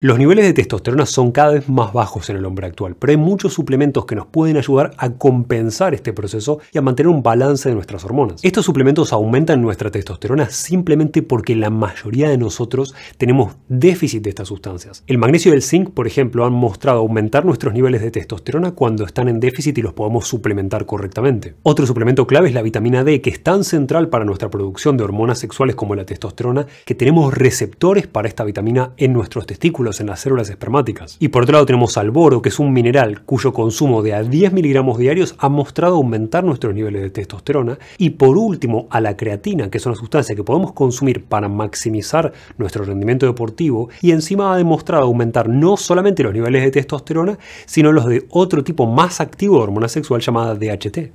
Los niveles de testosterona son cada vez más bajos en el hombre actual, pero hay muchos suplementos que nos pueden ayudar a compensar este proceso y a mantener un balance de nuestras hormonas. Estos suplementos aumentan nuestra testosterona simplemente porque la mayoría de nosotros tenemos déficit de estas sustancias. El magnesio y el zinc, por ejemplo, han mostrado aumentar nuestros niveles de testosterona cuando están en déficit y los podemos suplementar correctamente. Otro suplemento clave es la vitamina D, que es tan central para nuestra producción de hormonas sexuales como la testosterona, que tenemos receptores para esta vitamina en nuestros testículos en las células espermáticas. Y por otro lado tenemos al boro, que es un mineral cuyo consumo de a 10 miligramos diarios ha mostrado aumentar nuestros niveles de testosterona. Y por último a la creatina, que es una sustancia que podemos consumir para maximizar nuestro rendimiento deportivo y encima ha demostrado aumentar no solamente los niveles de testosterona, sino los de otro tipo más activo de hormona sexual llamada DHT.